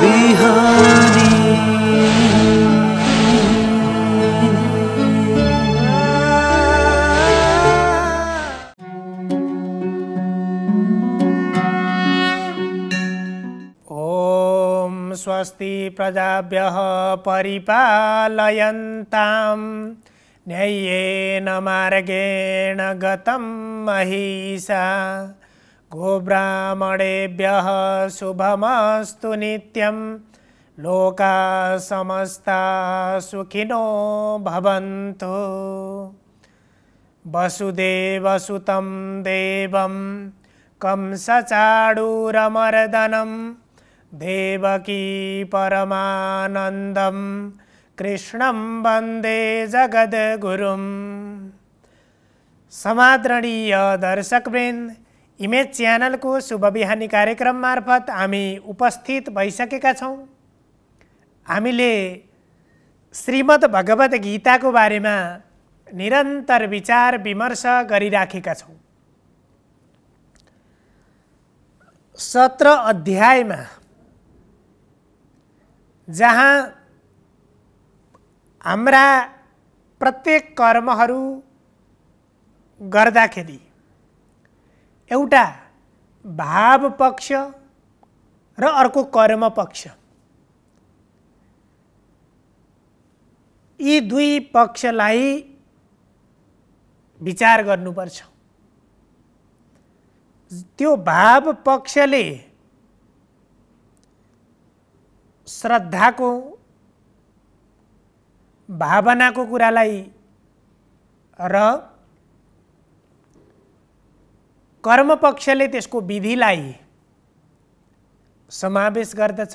बिहानी ॐ स्वस्ति प्रजाभ्यः परिपालयन्तां न्याय्येन मार्गेण गतं महिषा गोब्राह्मणेभ्यः शुभमस्तु नित्यं लोकाः समस्ताः सुखिनो भवन्तु वसुदेवसुतं देवं कंसचाडूरमर्दनं देवकी परमानन्दं कृष्णं वन्दे जगद्गुरुं समादरणीय दर्शकवृन्द इमेज च्यानलको शुभ कार्यक्रम मार्फत हामी उपस्थित भइसकेका छौँ हामीले श्रीमद् भगवत गीताको बारेमा निरन्तर विचार विमर्श गरिराखेका छौँ सत्र अध्यायमा जहाँ हाम्रा प्रत्येक कर्महरू गर्दाखेरि एउटा भाव पक्ष र अर्को कर्म पक्ष यी दुई पक्षलाई विचार गर्नुपर्छ त्यो भाव पक्षले श्रद्धाको भावनाको कुरालाई र कर्मपक्षले त्यसको विधिलाई समावेश गर्दछ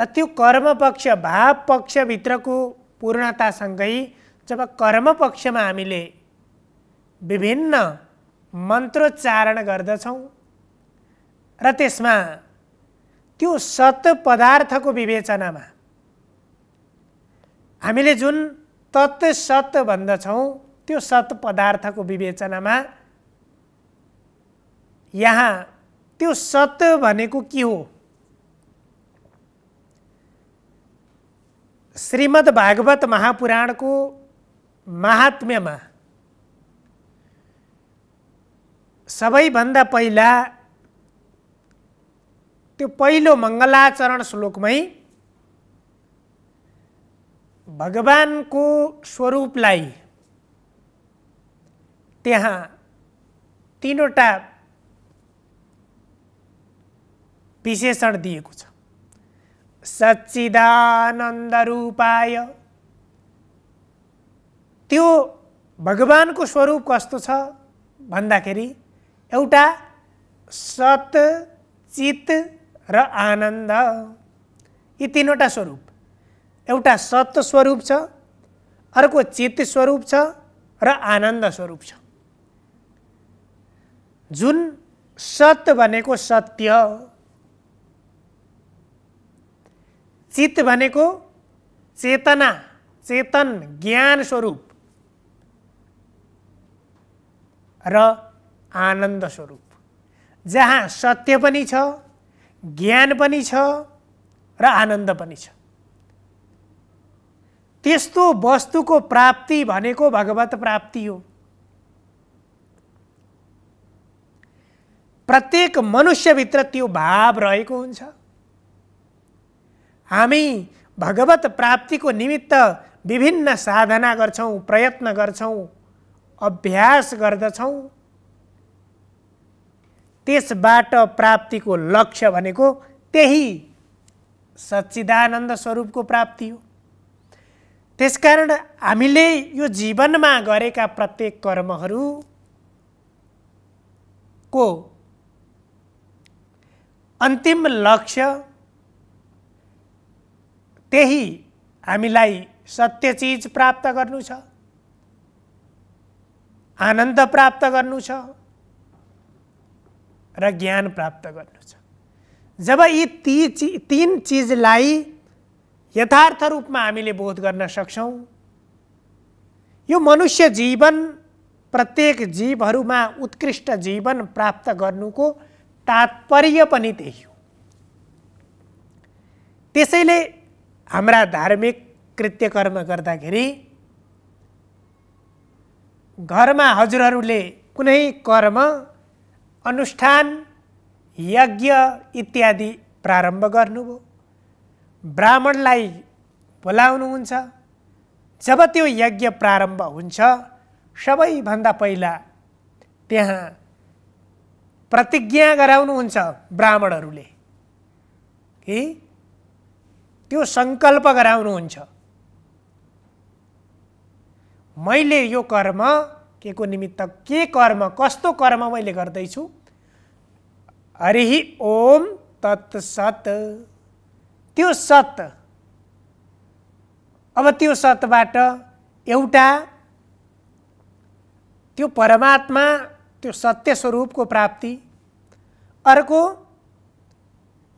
र त्यो कर्मपक्ष भाव पक्षभित्रको पूर्णतासँगै जब कर्मपक्षमा हामीले विभिन्न मन्त्रोच्चारण गर्दछौँ र त्यसमा त्यो सत पदार्थको विवेचनामा हामीले जुन तत् सत भन्दछौँ त्यो सत पदार्थको विवेचनामा यहाँ त्यो सत्य भनेको के हो श्रीमद् भागवत महापुराणको महात्म्यमा सबैभन्दा पहिला त्यो पहिलो मङ्गलाचरण श्लोकमै भगवानको स्वरूपलाई त्यहाँ तिनवटा विशेषण दिएको छ सच्चिदानन्द रूपाय त्यो भगवानको स्वरूप कस्तो छ भन्दाखेरि एउटा सत चित र आनन्द यी तिनवटा स्वरूप एउटा सत्य स्वरूप छ अर्को चित्त स्वरूप छ र आनन्द स्वरूप छ जुन सत्य भनेको सत्य चित भनेको चेतना चेतन ज्ञान स्वरूप र आनन्द स्वरूप जहाँ सत्य पनि छ ज्ञान पनि छ र आनन्द पनि छ त्यस्तो वस्तुको प्राप्ति भनेको भगवत प्राप्ति हो प्रत्येक मनुष्यभित्र त्यो भाव रहेको हुन्छ हामी भगवत प्राप्तिको निमित्त विभिन्न साधना गर्छौँ प्रयत्न गर्छौँ अभ्यास गर्दछौँ त्यसबाट प्राप्तिको लक्ष्य भनेको त्यही सच्चिदानन्द स्वरूपको प्राप्ति हो त्यसकारण हामीले यो जीवनमा गरेका प्रत्येक कर्महरूको अन्तिम लक्ष्य त्यही हामीलाई सत्य चिज प्राप्त गर्नु छ आनन्द प्राप्त गर्नु छ र ज्ञान प्राप्त गर्नु छ जब यी ती ची तीन चिजलाई यथार्थ रूपमा हामीले बोध गर्न सक्छौँ यो मनुष्य जीवन प्रत्येक जीवहरूमा उत्कृष्ट जीवन प्राप्त गर्नुको तात्पर्य पनि त्यही हो त्यसैले हाम्रा धार्मिक कृत्यकर्म गर्दाखेरि घरमा हजुरहरूले कुनै कर्म अनुष्ठान यज्ञ इत्यादि प्रारम्भ गर्नुभयो ब्राह्मणलाई बोलाउनुहुन्छ जब त्यो यज्ञ प्रारम्भ हुन्छ सबैभन्दा पहिला त्यहाँ प्रतिज्ञा गराउनुहुन्छ ब्राह्मणहरूले कि त्यो सङ्कल्प गराउनुहुन्छ मैले यो कर्म के को निमित्त के कर्म कस्तो कर्म मैले गर्दैछु हरि ओम तत्सत त्यो सत अब त्यो सतबाट एउटा त्यो परमात्मा त्यो सत्य स्वरूपको प्राप्ति अर्को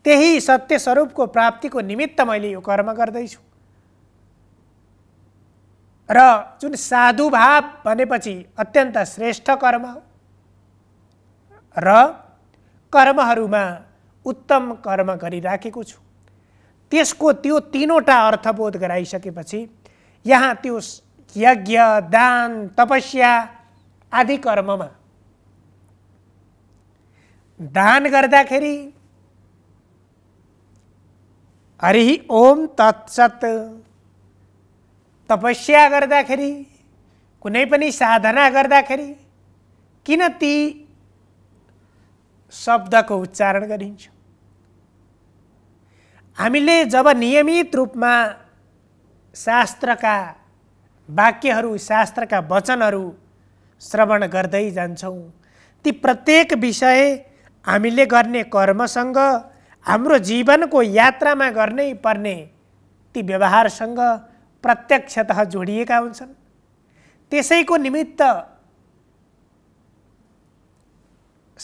त्यही सत्य स्वरूपको प्राप्तिको निमित्त मैले यो कर्म गर्दैछु र जुन साधुभाव भनेपछि अत्यन्त श्रेष्ठ कर्म र कर्महरूमा उत्तम कर्म गरिराखेको छु त्यसको त्यो तिनवटा अर्थबोध गराइसकेपछि यहाँ त्यो यज्ञ दान तपस्या आदि कर्ममा दान गर्दाखेरि हरि ओम तत्सत तपस्या गर्दाखेरि कुनै पनि साधना गर्दाखेरि किन ती शब्दको उच्चारण गरिन्छ हामीले जब नियमित रूपमा शास्त्रका वाक्यहरू शास्त्रका वचनहरू श्रवण गर्दै जान्छौँ ती प्रत्येक विषय हामीले गर्ने कर्मसँग हाम्रो जीवनको यात्रामा गर्नै पर्ने ती व्यवहारसँग प्रत्यक्षत जोडिएका हुन्छन् त्यसैको निमित्त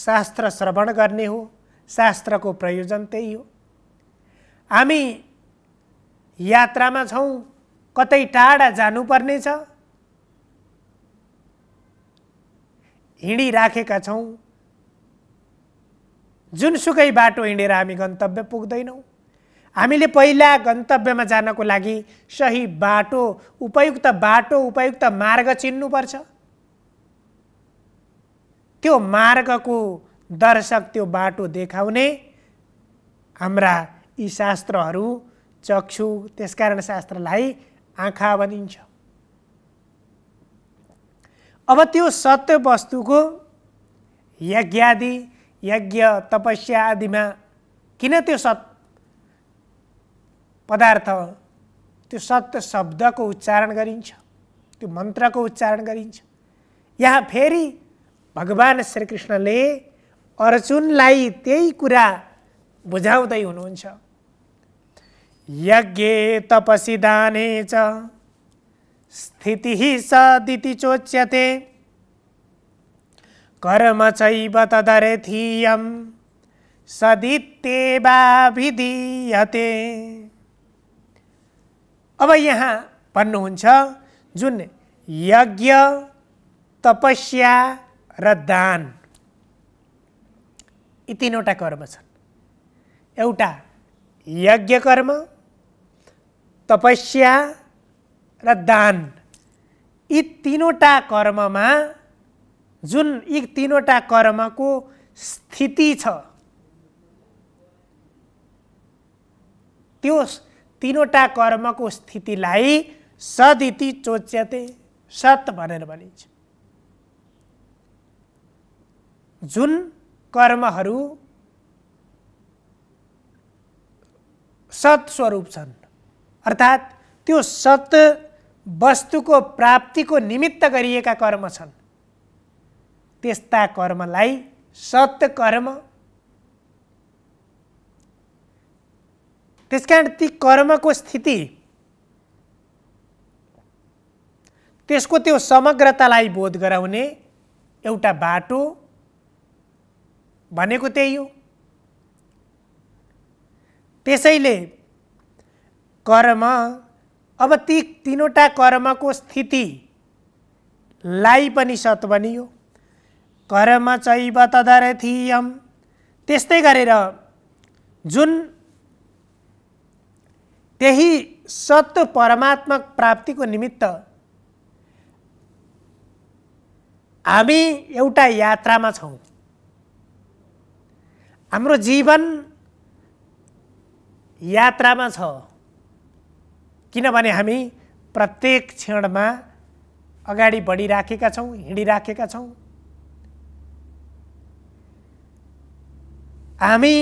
शास्त्र श्रवण गर्ने हो शास्त्रको प्रयोजन त्यही हो हामी यात्रामा छौँ कतै टाढा जानुपर्नेछ हिँडिराखेका छौँ जुनसुकै बाटो हिँडेर हामी गन्तव्य पुग्दैनौँ हामीले पहिला गन्तव्यमा जानको लागि सही बाटो उपयुक्त बाटो उपयुक्त मार्ग चिन्नुपर्छ त्यो मार्गको दर्शक त्यो बाटो देखाउने हाम्रा यी शास्त्रहरू चक्षु त्यसकारण शास्त्रलाई आँखा भनिन्छ अब त्यो सत्य वस्तुको यज्ञादि यज्ञ तपस्या आदिमा किन त्यो सत् पदार्थ त्यो सत्य शब्दको उच्चारण गरिन्छ त्यो मन्त्रको उच्चारण गरिन्छ यहाँ फेरि भगवान् श्रीकृष्णले अर्जुनलाई त्यही कुरा बुझाउँदै हुनुहुन्छ यज्ञे तपसि दाने च स्थिति सदिति चोच्यते कर्म चैव तदर्थीयं सदित्येवाभिधीयते अब यहाँ भन्नुहुन्छ जुन यज्ञ तपस्या र दान यी तिनवटा कर्म छन् एउटा यज्ञ कर्म तपस्या र दान यी तिनवटा कर्ममा जुन यी तिनवटा कर्मको स्थिति छ त्यो तिनवटा कर्मको स्थितिलाई सदिति चोच्यते सत भनेर भनिन्छ जुन कर्महरू स्वरूप छन् अर्थात् त्यो सत वस्तुको प्राप्तिको निमित्त गरिएका कर्म छन् त्यस्ता कर्मलाई सत्कर्म कारण ती कर्मको स्थिति त्यसको त्यो समग्रतालाई बोध गराउने एउटा बाटो भनेको त्यही हो त्यसैले कर्म अब ती तिनवटा कर्मको स्थितिलाई पनि सत बनियो कर्म चैव थियम त्यस्तै गरेर जुन त्यही सत्व परमात्मा प्राप्तिको निमित्त हामी एउटा यात्रामा छौँ हाम्रो जीवन यात्रामा छ किनभने हामी प्रत्येक क्षणमा अगाडि बढिराखेका छौँ हिँडिराखेका छौँ हामी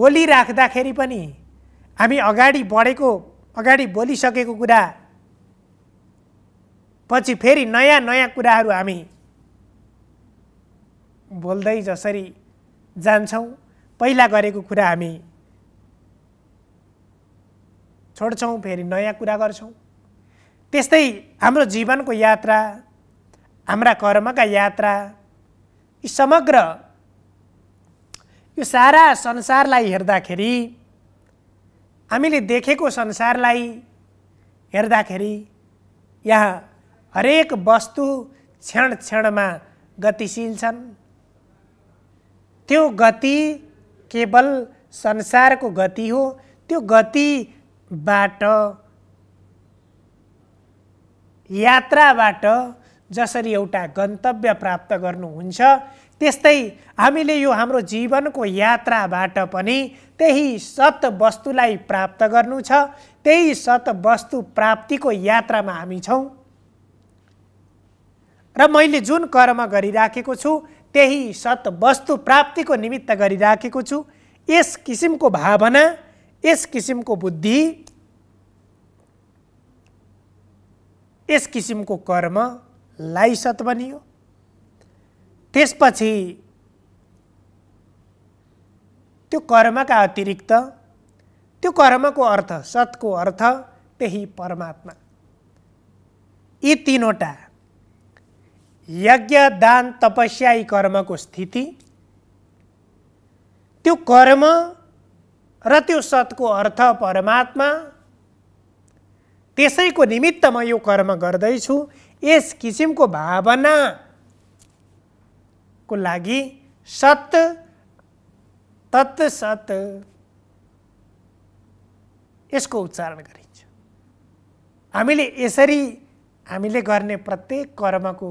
बोलिराख्दाखेरि पनि हामी अगाडि बढेको अगाडि बोलिसकेको कुरा पछि फेरि नयाँ नयाँ कुराहरू हामी बोल्दै जसरी जान्छौँ पहिला गरेको कुरा हामी छोड्छौँ फेरि नयाँ कुरा गर्छौँ त्यस्तै हाम्रो जीवनको यात्रा हाम्रा कर्मका यात्रा यी समग्र यो सारा संसारलाई हेर्दाखेरि हामीले देखेको संसारलाई हेर्दाखेरि यहाँ हरेक वस्तु क्षण क्षणमा गतिशील छन् त्यो गति केवल संसारको गति हो त्यो गतिबाट यात्राबाट जसरी एउटा गन्तव्य प्राप्त गर्नुहुन्छ त्यस्तै हामीले यो हाम्रो जीवनको यात्राबाट पनि त्यही सत वस्तुलाई प्राप्त गर्नु छ त्यही सत वस्तु प्राप्तिको यात्रामा हामी छौँ र मैले जुन कर्म गरिराखेको छु त्यही वस्तु प्राप्तिको निमित्त गरिराखेको छु यस किसिमको भावना यस किसिमको बुद्धि यस किसिमको कर्म लाइसत बनियो त्यसपछि त्यो कर्मका अतिरिक्त त्यो कर्मको अर्थ सतको अर्थ त्यही परमात्मा यी तिनवटा यज्ञ दान तपस्या यी कर्मको स्थिति त्यो कर्म र त्यो सतको अर्थ परमात्मा त्यसैको निमित्त म यो कर्म गर्दैछु यस किसिमको भावनाको लागि सत सत यसको उच्चारण गरिन्छ हामीले यसरी हामीले गर्ने प्रत्येक कर्मको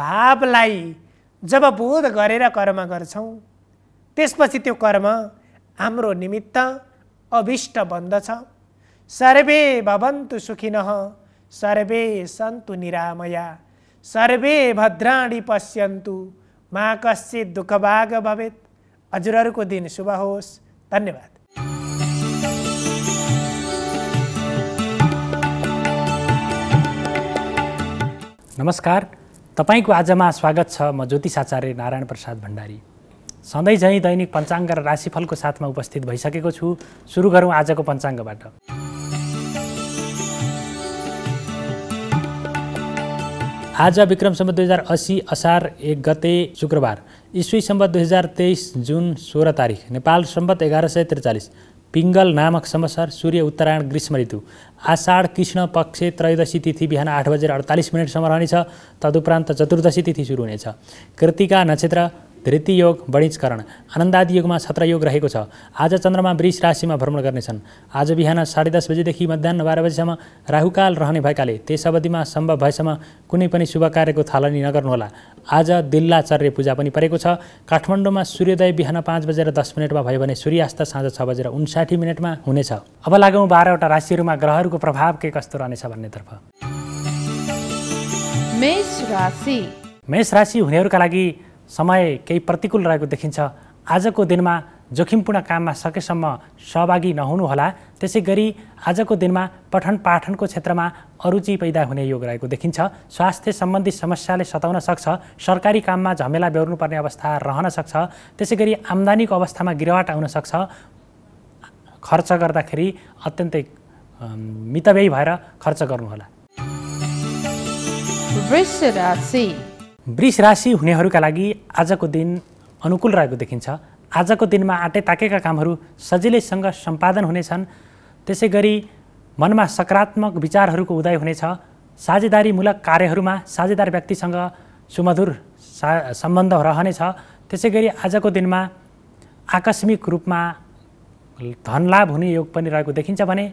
भावलाई जब बोध गरेर कर्म गर्छौँ त्यसपछि त्यो कर्म हाम्रो निमित्त अभिष्ट बन्दछ सर्वे भवन्तु सुखिन सर्वे सन्तु निरामया सर्वे भद्राणी पश्यन्तु मा कश्चित दुःखभाग भवेत् हजुरहरूको दिन शुभ होस् धन्यवाद नमस्कार तपाईँको आजमा स्वागत छ म ज्योतिषाचार्य नारायण प्रसाद भण्डारी सधैँ झैँ दैनिक पञ्चाङ्ग र राशिफलको साथमा उपस्थित भइसकेको छु सुरु गरौँ आजको पञ्चाङ्गबाट आज विक्रम सम्बत दुई हजार असी असार एक गते शुक्रबार सम्बत दुई हजार तेइस जुन सोह्र तारिक नेपाल सम्बत एघार सय त्रिचालिस पिङ्गल नामक समसर सूर्य उत्तरायण ग्रीष्म ऋतु आषाढ कृष्ण पक्ष त्रयोदशी तिथि बिहान आठ बजेर अडतालिस मिनटसम्म रहनेछ तदुपरान्त चतुर्दशी तिथि सुरु हुनेछ कृतिका नक्षत्र धृतियोग वणिजकरण आनन्दादि छत्र योग रहेको छ आज चन्द्रमा वृष राशिमा भ्रमण गर्नेछन् आज बिहान साढे दस बजेदेखि मध्याह बाह्र बजीसम्म राहुकाल रहने भएकाले त्यस अवधिमा सम्भव भएसम्म कुनै पनि शुभ कार्यको थालनी नगर्नुहोला आज दिल्लाचर्य पूजा पनि परेको छ काठमाडौँमा सूर्योदय बिहान पाँच बजेर दस मिनटमा भयो भने सूर्यास्त साँझ छ बजेर उन्साठी मिनटमा हुनेछ अब लागौँ बाह्रवटा राशिहरूमा ग्रहहरूको प्रभाव के कस्तो रहनेछ भन्नेतर्फ मेष राशि हुनेहरूका लागि समय केही प्रतिकूल रहेको देखिन्छ आजको दिनमा जोखिमपूर्ण काममा सकेसम्म सहभागी नहुनुहोला त्यसै गरी आजको दिनमा पठन पाठनको क्षेत्रमा अरुचि पैदा हुने योग रहेको देखिन्छ स्वास्थ्य सम्बन्धी समस्याले सताउन सक्छ सरकारी काममा झमेला बेहोर्नुपर्ने अवस्था रहन सक्छ त्यसै गरी आम्दानीको अवस्थामा गिरावट आउन सक्छ खर्च गर्दाखेरि अत्यन्तै मितव्ययी भएर खर्च गर्नुहोला वृष राशि हुनेहरूका लागि आजको दिन अनुकूल रहेको देखिन्छ आजको दिनमा आँटे ताकेका कामहरू सजिलैसँग सम्पादन हुनेछन् त्यसै गरी मनमा सकारात्मक विचारहरूको उदय हुनेछ साझेदारीमूलक कार्यहरूमा साझेदार व्यक्तिसँग सुमधुर सा सम्बन्ध रहनेछ त्यसै गरी आजको दिनमा आकस्मिक रूपमा धनलाभ हुने योग पनि रहेको देखिन्छ भने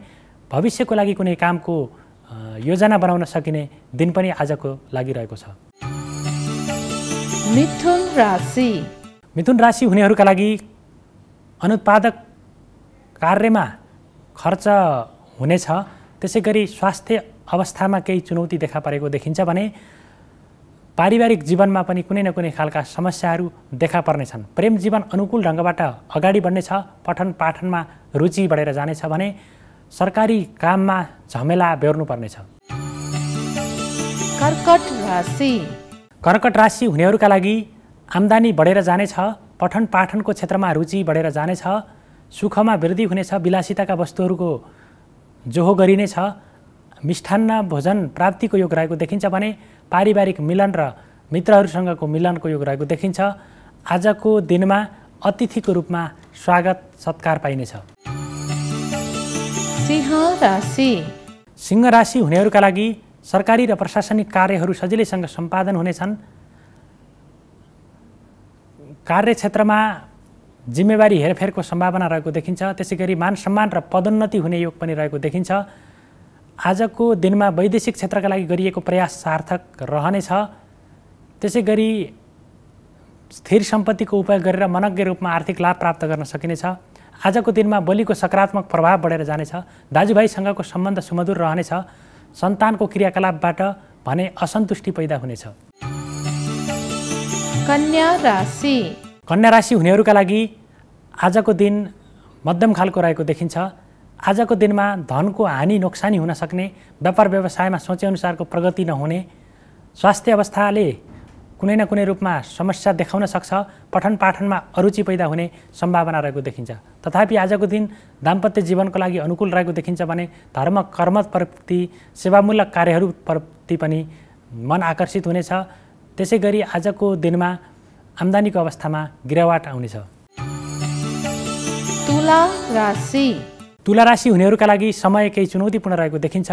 भविष्यको लागि कुनै कामको योजना बनाउन सकिने दिन पनि आजको लागि रहेको छ मिथुन राशि मिथुन राशि हुनेहरूका लागि अनुत्पादक कार्यमा खर्च हुनेछ त्यसै गरी स्वास्थ्य अवस्थामा केही चुनौती देखा परेको देखिन्छ भने पारिवारिक जीवनमा पनि कुनै न कुनै खालका समस्याहरू देखा पर्नेछन् प्रेम जीवन अनुकूल ढङ्गबाट अगाडि बढ्नेछ पठन पाठनमा रुचि बढेर जानेछ भने सरकारी काममा झमेला बेहोर्नुपर्नेछ कर्कट राशि कर्कट राशि हुनेहरूका लागि आम्दानी बढेर जानेछ पठन पाठनको क्षेत्रमा रुचि बढेर जानेछ सुखमा वृद्धि हुनेछ विलासिताका वस्तुहरूको जोहो गरिनेछ मिष्ठान्न भोजन प्राप्तिको योग रहेको देखिन्छ भने पारिवारिक मिलन र मित्रहरूसँगको मिलनको योग रहेको देखिन्छ आजको दिनमा अतिथिको रूपमा स्वागत सत्कार पाइनेछ सिंह राशि हुनेहरूका लागि सरकारी र प्रशासनिक कार्यहरू सजिलैसँग सम्पादन हुनेछन् कार्यक्षेत्रमा जिम्मेवारी हेरफेरको सम्भावना रहेको देखिन्छ त्यसै गरी मान सम्मान र पदोन्नति हुने योग पनि रहेको देखिन्छ आजको दिनमा वैदेशिक क्षेत्रका लागि गरिएको प्रयास सार्थक रहनेछ त्यसै गरी स्थिर सम्पत्तिको उपयोग गरेर मनज्ञ रूपमा आर्थिक लाभ प्राप्त गर्न सकिनेछ आजको दिनमा बोलीको सकारात्मक प्रभाव बढेर जानेछ दाजुभाइसँगको सम्बन्ध सुमधुर रहनेछ सन्तानको क्रियाकलापबाट भने असन्तुष्टि पैदा हुनेछ कन्या राशि कन्या राशि हुनेहरूका लागि आजको दिन मध्यम खालको रहेको देखिन्छ आजको दिनमा धनको हानि नोक्सानी हुन सक्ने व्यापार व्यवसायमा सोचेअनुसारको प्रगति नहुने स्वास्थ्य अवस्थाले कुनै न कुनै रूपमा समस्या देखाउन सक्छ पठन पाठनमा अरुचि पैदा हुने सम्भावना रहेको देखिन्छ तथापि आजको दिन दाम्पत्य जीवनको लागि अनुकूल रहेको देखिन्छ भने धर्म कर्मप्रति सेवामूलक कार्यहरूप्रति पनि मन आकर्षित हुनेछ त्यसै गरी आजको दिनमा आम्दानीको अवस्थामा गिरावट आउनेछ तुला राशि तुला राशि हुनेहरूका लागि समय केही चुनौतीपूर्ण रहेको देखिन्छ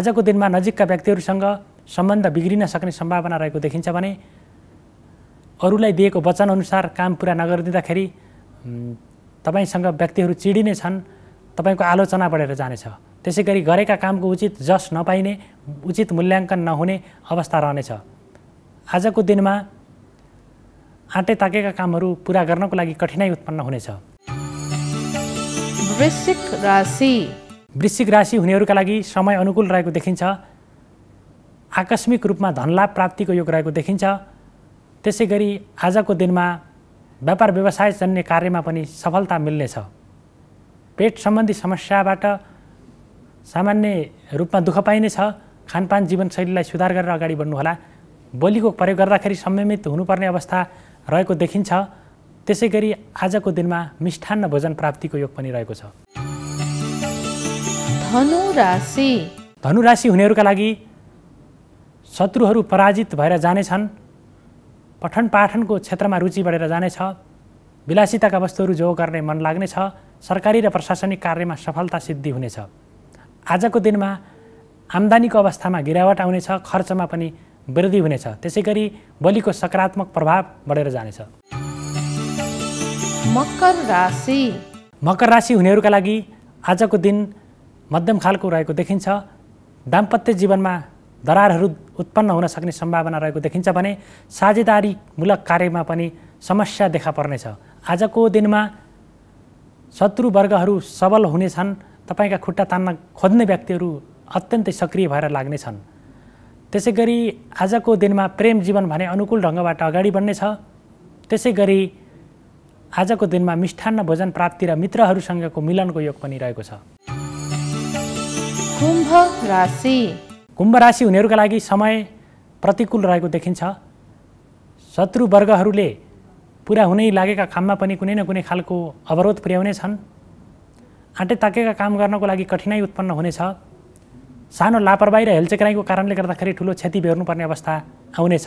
आजको दिनमा नजिकका व्यक्तिहरूसँग सम्बन्ध बिग्रिन सक्ने सम्भावना रहेको देखिन्छ भने अरूलाई दिएको वचनअनुसार काम पुरा नगरिदिँदाखेरि तपाईँसँग व्यक्तिहरू चिडिने छन् तपाईँको आलोचना बढेर जानेछ त्यसै गरी गरेका कामको उचित जस नपाइने उचित मूल्याङ्कन नहुने अवस्था रहनेछ आजको दिनमा आँटे ताकेका कामहरू पुरा गर्नको लागि कठिनाइ उत्पन्न हुनेछ वृश्चिक राशि वृश्चिक राशि हुनेहरूका लागि समय अनुकूल रहेको देखिन्छ आकस्मिक रूपमा धनलाभ प्राप्तिको योग रहेको देखिन्छ त्यसै गरी आजको दिनमा व्यापार व्यवसाय जन्य कार्यमा पनि सफलता मिल्नेछ पेट सम्बन्धी समस्याबाट सामान्य रूपमा दुःख पाइनेछ खानपान जीवनशैलीलाई सुधार गरेर अगाडि बढ्नुहोला बोलीको प्रयोग गर्दाखेरि संयमित हुनुपर्ने अवस्था रहेको देखिन्छ त्यसै गरी आजको दिनमा मिष्ठान्न भोजन प्राप्तिको योग पनि रहेको छ धनु राशि धनु राशि हुनेहरूका लागि शत्रुहरू पराजित भएर जानेछन् पठन पाठनको क्षेत्रमा रुचि बढेर जानेछ विलासिताका वस्तुहरू जो गर्ने मन लाग्नेछ सरकारी र प्रशासनिक कार्यमा सफलता सिद्धि हुनेछ आजको दिनमा आम्दानीको अवस्थामा गिरावट आउनेछ खर्चमा पनि वृद्धि हुनेछ त्यसै गरी बलिको सकारात्मक प्रभाव बढेर जानेछ मकर राशि मकर राशि हुनेहरूका लागि आजको दिन मध्यम खालको रहेको देखिन्छ दाम्पत्य जीवनमा दरारहरू उत्पन्न हुन सक्ने सम्भावना रहेको देखिन्छ भने साझेदारीमूलक कार्यमा पनि समस्या देखा पर्नेछ आजको दिनमा शत्रुवर्गहरू सबल हुनेछन् तपाईँका खुट्टा तान्न खोज्ने व्यक्तिहरू अत्यन्तै सक्रिय भएर लाग्नेछन् त्यसै गरी आजको दिनमा प्रेम जीवन भने अनुकूल ढङ्गबाट अगाडि बढ्नेछ त्यसै गरी आजको दिनमा मिष्ठान्न भोजन प्राप्ति र मित्रहरूसँगको मिलनको योग पनि रहेको छ कुम्भ राशि कुम्भ राशि हुनेहरूका लागि समय प्रतिकूल रहेको देखिन्छ शत्रुवर्गहरूले पुरा हुनै लागेका काममा पनि कुनै न कुनै खालको अवरोध पुर्याउने छन् आँटे ताकेका काम गर्नको लागि कठिनाइ उत्पन्न हुनेछ सानो लापरवाही र हेलचेक्राइको कारणले गर्दाखेरि ठुलो क्षति बेहोर्नुपर्ने अवस्था आउनेछ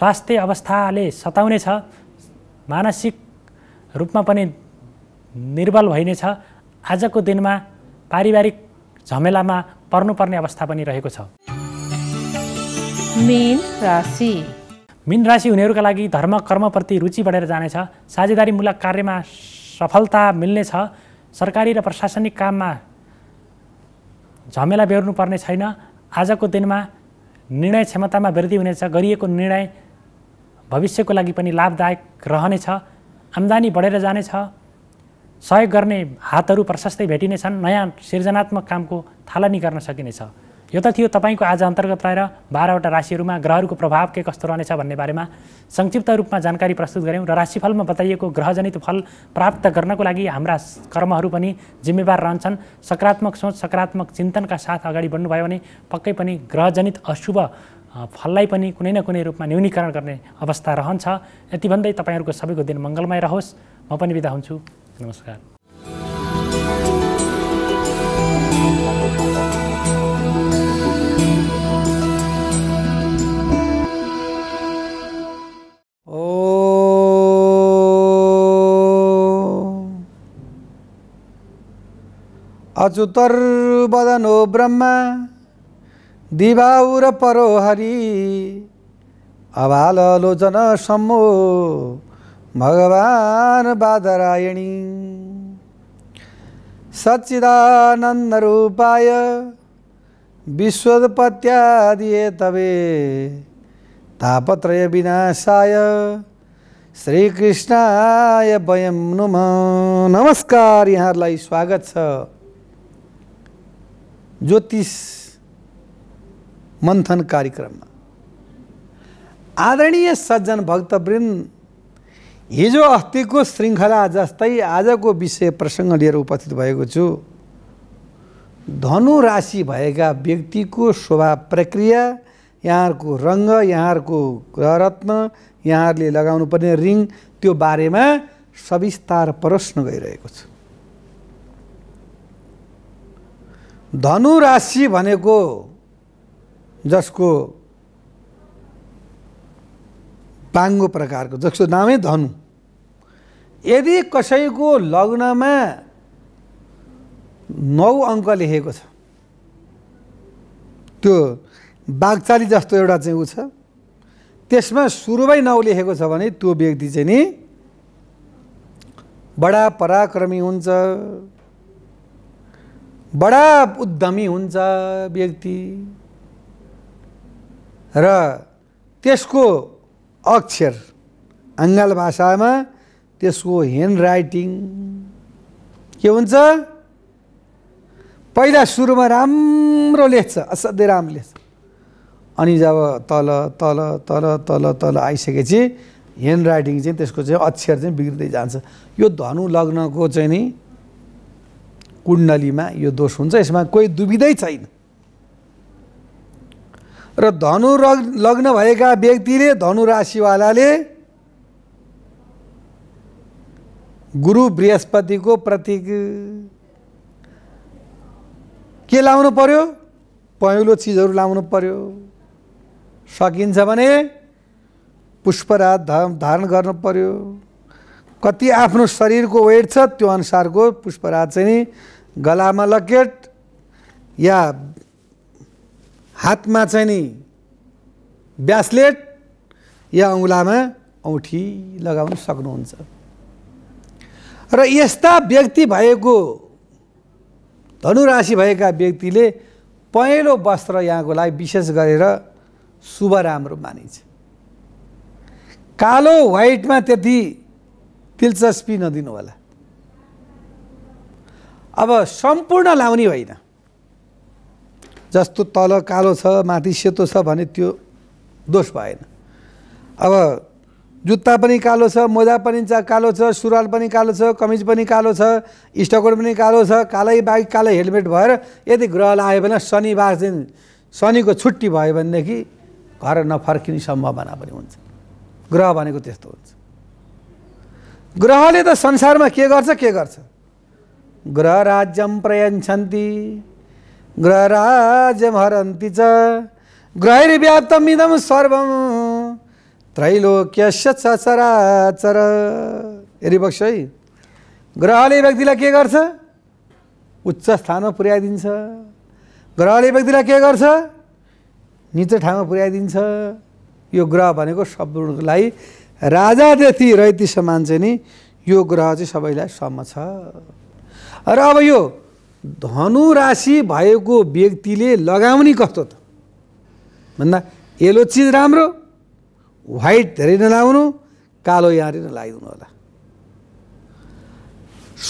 स्वास्थ्य अवस्थाले सताउनेछ मानसिक रूपमा पनि निर्बल भइनेछ आजको दिनमा पारिवारिक झमेलामा पर्नुपर्ने अवस्था पनि रहेको छ मीन राशि मीन राशि हुनेहरूका लागि धर्म कर्मप्रति रुचि बढेर जानेछ साझेदारीमूलक कार्यमा सफलता मिल्नेछ सरकारी र प्रशासनिक काममा झमेला बेहोर्नुपर्ने छैन आजको दिनमा निर्णय क्षमतामा वृद्धि हुनेछ गरिएको निर्णय भविष्यको लागि पनि लाभदायक रहनेछ आम्दानी बढेर जानेछ सहयोग गर्ने हातहरू प्रशस्तै भेटिनेछन् नयाँ सृजनात्मक कामको थालनी गर्न सकिनेछ यो त थियो तपाईँको आज अन्तर्गत रहेर बाह्रवटा राशिहरूमा ग्रहहरूको प्रभाव के कस्तो रहनेछ भन्ने बारेमा संक्षिप्त रूपमा जानकारी प्रस्तुत गऱ्यौँ र राशिफलमा बताइएको ग्रहजनित फल प्राप्त गर्नको लागि हाम्रा कर्महरू पनि जिम्मेवार रहन्छन् सकारात्मक सोच सकारात्मक चिन्तनका साथ अगाडि बढ्नुभयो भने पक्कै पनि ग्रहजनित अशुभ फललाई पनि कुनै न कुनै रूपमा न्यूनीकरण गर्ने अवस्था रहन्छ यति भन्दै तपाईँहरूको सबैको दिन मङ्गलमय रहोस् म पनि बिदा हुन्छु नमस्कार अचुतर्वदनो ब्रह्म दिभाउर परो हरि लोजन सम्मो भगवान बादरायणी रूपाय विश्वपत्यादि तवे तापत्रय विनाशाय श्रीकृष्णाय वयम नुम नमस्कार यहाँहरूलाई स्वागत छ ज्योतिष मन्थन कार्यक्रममा आदरणीय सज्जन भक्तवृन्द हिजो अस्तिको श्रृङ्खला जस्तै आजको विषय प्रसङ्ग लिएर उपस्थित भएको छु धनु राशि भएका व्यक्तिको स्वभाव प्रक्रिया यहाँहरूको रङ्ग यहाँहरूको रत्न यहाँहरूले लगाउनुपर्ने रिङ त्यो बारेमा सविस्तार प्रश्न गइरहेको छु धनु राशि भनेको जसको पाङ्गो प्रकारको जसको नामै धनु यदि कसैको लग्नमा नौ अङ्क लेखेको छ त्यो बागचाली जस्तो एउटा चाहिँ ऊ छ त्यसमा सुरुमै नौ लेखेको छ भने त्यो व्यक्ति चाहिँ नि बडा पराक्रमी हुन्छ बडा उद्यमी हुन्छ व्यक्ति र त्यसको अक्षर आङ्गल भाषामा त्यसको ह्यान्ड राइटिङ के हुन्छ पहिला सुरुमा राम्रो लेख्छ असाध्यै राम्रो लेख्छ अनि जब तल तल तल तल तल आइसकेपछि ह्यान्ड राइटिङ चाहिँ त्यसको चाहिँ अक्षर चाहिँ बिग्रिँदै जान्छ यो धनु लग्नको चाहिँ नि कुण्डलीमा यो दोष हुन्छ यसमा कोही दुविधै छैन र धनु रग लग्न भएका व्यक्तिले धनु राशिवालाले गुरु बृहस्पतिको प्रतीक के लाउनु पर्यो पहेँलो चिजहरू लाउनु पर्यो सकिन्छ भने पुष्पराज धारण गर्नु पर्यो कति आफ्नो शरीरको वेट छ त्यो अनुसारको पुष्पराज चाहिँ गलामा लकेट या हातमा चाहिँ नि ब्यासलेट या औँलामा औँठी लगाउन सक्नुहुन्छ र यस्ता व्यक्ति भएको धनुराशि भएका व्यक्तिले पहेँलो वस्त्र यहाँको लागि विशेष गरेर शुभ राम्रो मानिन्छ कालो व्हाइटमा त्यति दिलचस्पी नदिनु होला अब सम्पूर्ण लाउने होइन जस्तो तल कालो छ माथि सेतो छ भने त्यो दोष भएन अब जुत्ता पनि कालो छ मोजा पनि कालो छ सुरुवाल पनि कालो छ कमिज पनि कालो छ स्टकोट पनि कालो छ कालै बाइक कालै हेलमेट भएर यदि ग्रह आयो भने शनिबार दिन शनिको छुट्टी भयो भनेदेखि घर नफर्किने सम्भावना पनि हुन्छ ग्रह भनेको त्यस्तो हुन्छ ग्रहले त संसारमा के गर्छ के गर्छ ग्रह राज्यम प्रयन्छन्ती ग्रहराज हरन्ति च ग्रहैर्व्याप्तमिदम सर्वम त्रैलोक्य सचराचर हेरिबक्स है ग्रहले व्यक्तिलाई के गर्छ उच्च स्थानमा पुर्याइदिन्छ ग्रहले व्यक्तिलाई के गर्छ निचो ठाउँमा पुर्याइदिन्छ यो ग्रह भनेको सबलाई जति रैती समान चाहिँ नि यो ग्रह चाहिँ सबैलाई सम छ र अब यो धनु राशि भएको व्यक्तिले लगाउने कस्तो त भन्दा यलो चिज राम्रो व्हाइट धेरै नलाउनु कालो यहाँनिर लगाइदिनु होला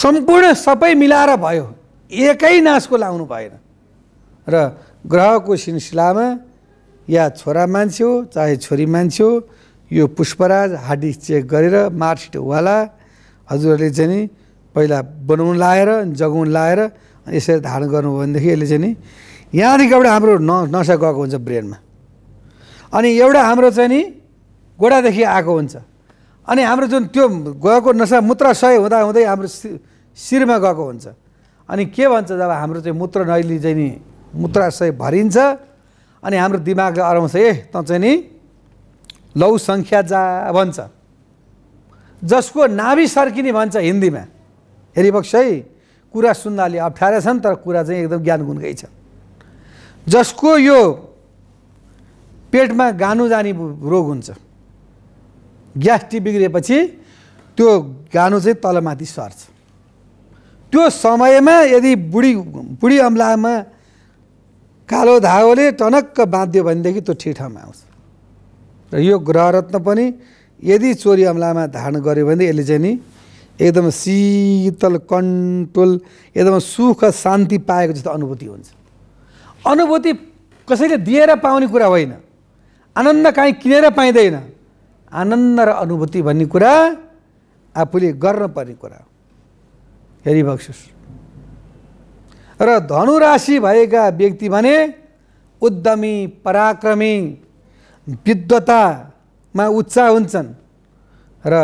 सम्पूर्ण सबै मिलाएर भयो एकै नासको लाउनु भएन र ग्रहको सिलसिलामा या छोरा मान्छे हो चाहे छोरी मान्छे हो यो पुष्पराज हाडी चेक गरेर मार्कसिट वाला हजुरहरूले चाहिँ नि पहिला बनाउनु लाएर जगाउन लाएर यसरी धारण गर्नु गर्नुभयो भनेदेखि यसले चाहिँ नि यहाँदेखि एउटा हाम्रो न नसा गएको हुन्छ ब्रेनमा अनि एउटा हाम्रो चाहिँ नि गोडादेखि आएको हुन्छ अनि हाम्रो जुन त्यो गएको नसा मुत्र हुँदा हुँदै हाम्रो शिरमा गएको हुन्छ अनि के भन्छ जब हाम्रो चाहिँ मुत्र नैली चाहिँ नि मुत्राशय भरिन्छ अनि हाम्रो दिमागले अराउँछ ए त चाहिँ नि लौ सङ्ख्या जा भन्छ जसको नाभि सर्किने भन्छ हिन्दीमा हेरिबक्स है कुरा सुन्नाले अप्ठ्यारा छन् तर कुरा चाहिँ एकदम ज्ञान गुणकै छ जसको यो पेटमा गानु जाने रोग हुन्छ ग्यास्ट्री बिग्रिएपछि त्यो गानु चाहिँ तलमाथि सर्छ त्यो समयमा यदि बुढी बुढी अम्लामा कालो धागोले टनक्क बाँधियो भनेदेखि त्यो ठिक ठाउँमा आउँछ र यो ग्रहरत्न पनि यदि चोरी अम्लामा धारण गऱ्यो भने यसले चाहिँ नि एकदम शीतल कन्ट्रोल एकदम सुख शान्ति पाएको जस्तो अनुभूति हुन्छ अनुभूति कसैले दिएर पाउने कुरा होइन आनन्द काहीँ किनेर पाइँदैन आनन्द र अनुभूति भन्ने कुरा आफूले गर्नुपर्ने कुरा हो हेरिबक्सुस र धनु राशि भएका व्यक्ति भने उद्यमी पराक्रमी विद्वतामा उच्च हुन्छन् र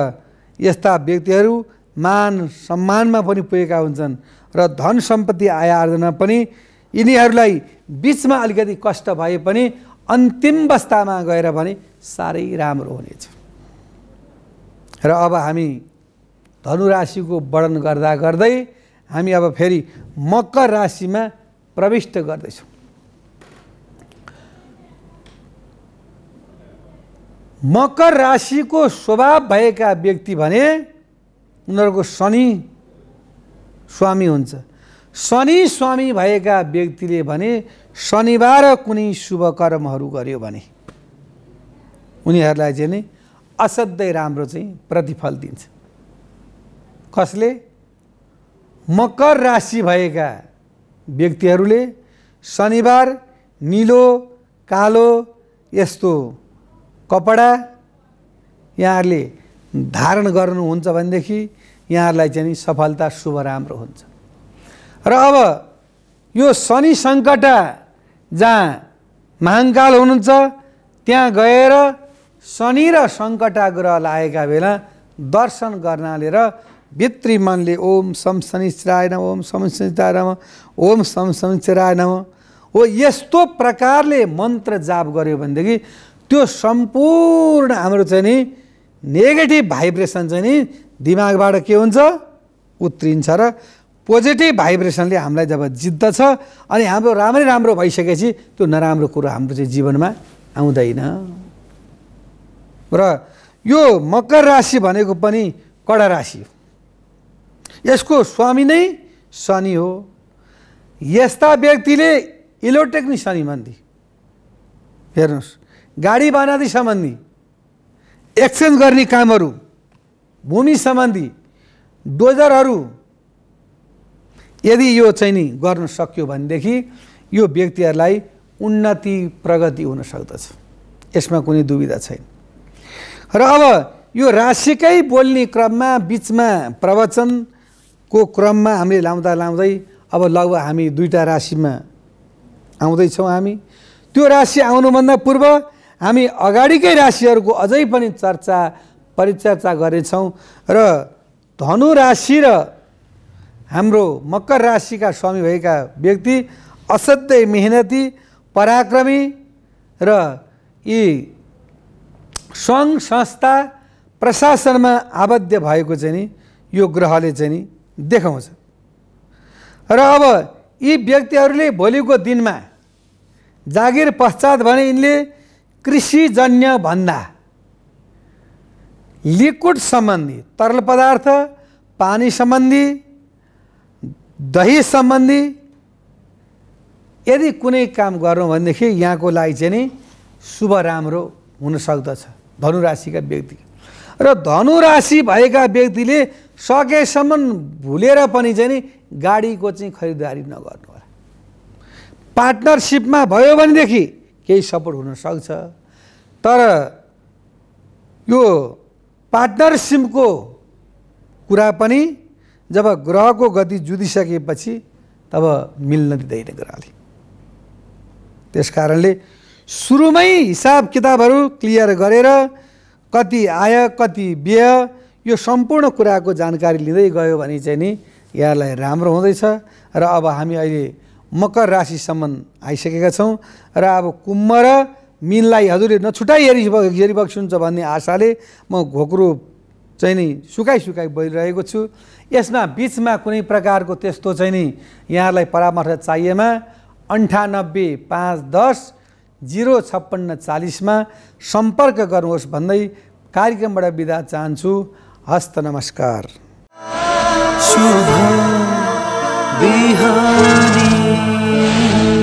यस्ता व्यक्तिहरू मान सम्मानमा पनि पुगेका हुन्छन् र धन सम्पत्ति आयार्जना पनि यिनीहरूलाई बिचमा अलिकति कष्ट भए पनि अन्तिम अवस्थामा गएर भने साह्रै राम्रो हुनेछ र अब हामी धनु राशिको वर्णन गर्दा गर्दै हामी अब फेरि मकर राशिमा प्रविष्ट गर्दैछौँ मकर राशिको स्वभाव भएका व्यक्ति भने उनीहरूको शनि स्वामी हुन्छ शनि स्वामी भएका व्यक्तिले भने शनिबार कुनै शुभ कर्महरू गर्यो भने उनीहरूलाई चाहिँ नि असाध्यै राम्रो चाहिँ प्रतिफल दिन्छ कसले मकर राशि भएका व्यक्तिहरूले शनिबार निलो कालो यस्तो कपडा यहाँहरूले धारण गर्नुहुन्छ भनेदेखि यहाँहरूलाई चाहिँ नि सफलता शुभ राम्रो हुन्छ र अब यो शनि सङ्कट जहाँ महाङ्काल हुनुहुन्छ त्यहाँ गएर शनि र सङ्कटा ग्रह लागेका बेला दर्शन गर्नाले र भित्री मनले ओम सम शनिश्चराय नम ओम सम शनिश्चराय नम ओम सम शनिश्चराय नम हो यस्तो प्रकारले मन्त्र जाप गऱ्यो भनेदेखि त्यो सम्पूर्ण हाम्रो चाहिँ नि नेगेटिभ भाइब्रेसन चाहिँ नि दिमागबाट के हुन्छ उत्रिन्छ र पोजिटिभ भाइब्रेसनले हामीलाई जब जित्दछ अनि हाम्रो राम्रै राम्रो भइसकेपछि त्यो नराम्रो कुरो हाम्रो चाहिँ जीवनमा आउँदैन र यो मकर राशि भनेको पनि कडा राशि हो यसको स्वामी नै शनि हो यस्ता व्यक्तिले इलेक्ट्रोनिक शनि मन्दी हेर्नुहोस् गाडी बनादी सम्बन्धी एक्सचेन्ज गर्ने कामहरू भूमि सम्बन्धी डोजरहरू यदि यो चाहिँ नि गर्न सक्यो भनेदेखि यो व्यक्तिहरूलाई उन्नति प्रगति हुन सक्दछ यसमा कुनै दुविधा छैन र अब यो राशिकै बोल्ने क्रममा बिचमा प्रवचनको क्रममा हामीले लाउँदा लाउँदै अब लगभग हामी दुईवटा राशिमा आउँदैछौँ हामी त्यो राशि आउनुभन्दा पूर्व हामी अगाडिकै राशिहरूको अझै पनि चर्चा परिचर्चा गरेछौँ र धनु राशि र हाम्रो मकर राशिका स्वामी भएका व्यक्ति असाध्यै मेहनती पराक्रमी र यी सङ्घ संस्था प्रशासनमा आबद्ध भएको चाहिँ नि यो ग्रहले चाहिँ नि देखाउँछ र अब यी व्यक्तिहरूले भोलिको दिनमा जागिर पश्चात भने यिनले कृषिजन्य भन्दा लिक्विड सम्बन्धी तरल पदार्थ पानी सम्बन्धी दही सम्बन्धी यदि कुनै काम गरौँ भनेदेखि यहाँको लागि चाहिँ नि शुभ राम्रो हुन सक्दछ धनुराशिका व्यक्ति र धनुराशि भएका व्यक्तिले सकेसम्म भुलेर पनि चाहिँ नि गाडीको चाहिँ खरिदारी नगर्नु होला पार्टनरसिपमा भयो भनेदेखि केही सपोर्ट हुनसक्छ तर यो पार्टनरसिपको कुरा पनि जब ग्रहको गति जुधिसकेपछि तब मिल्न दिँदैन ग्रहले त्यस कारणले सुरुमै हिसाब किताबहरू क्लियर गरेर कति आय कति व्यय यो सम्पूर्ण कुराको जानकारी लिँदै गयो भने चाहिँ नि यहाँलाई राम्रो हुँदैछ र अब हामी अहिले मकर राशिसम्म आइसकेका छौँ र अब कुम्भ र मिनलाई हजुरले नछुटाइ हेरि हेरिबक्स हुन्छ भन्ने आशाले म घोक्रो चाहिँ नि सुकाइ सुकाइ बोलिरहेको छु यसमा बिचमा कुनै प्रकारको त्यस्तो चाहिँ नि यहाँलाई परामर्श चाहिएमा अन्ठानब्बे पाँच दस जिरो छप्पन्न चालिसमा सम्पर्क गर्नुहोस् भन्दै कार्यक्रमबाट बिदा चाहन्छु हस्त नमस्कार behind me.